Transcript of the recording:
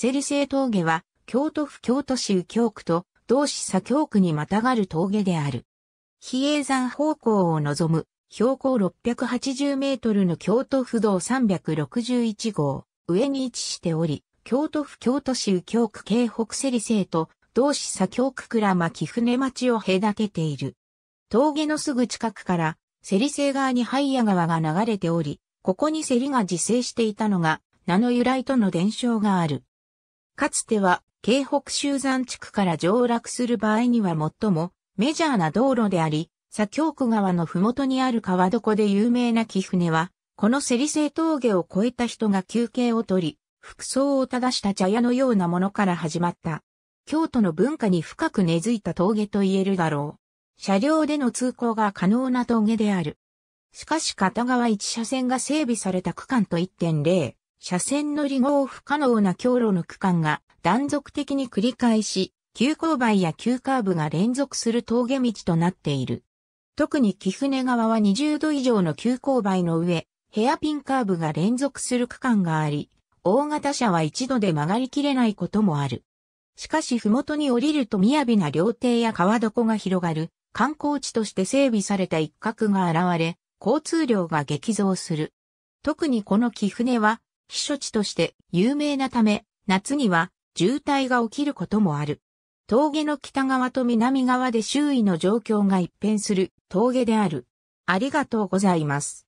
セリセイ峠は、京都府京都市右京区と、同市左京区にまたがる峠である。比叡山方向を望む、標高680メートルの京都府道361号、上に位置しており、京都府京都市右京区京北セリセイと、同市左京区倉巻船町を隔てている。峠のすぐ近くから、セリセイ側にハイヤ川が流れており、ここにセリが自生していたのが、名の由来との伝承がある。かつては、京北集山地区から上落する場合には最もメジャーな道路であり、左京区川の麓にある川床で有名な貴船は、このセリセ峠を越えた人が休憩を取り、服装を正した茶屋のようなものから始まった。京都の文化に深く根付いた峠と言えるだろう。車両での通行が可能な峠である。しかし片側一車線が整備された区間と1.0、車線乗り合不可能な強路の区間が断続的に繰り返し、急勾配や急カーブが連続する峠道となっている。特に木船側は20度以上の急勾配の上、ヘアピンカーブが連続する区間があり、大型車は一度で曲がりきれないこともある。しかし麓に降りると雅な料亭や川床が広がる、観光地として整備された一角が現れ、交通量が激増する。特にこの木船は避暑地として有名なため、夏には渋滞が起きることもある。峠の北側と南側で周囲の状況が一変する峠である。ありがとうございます。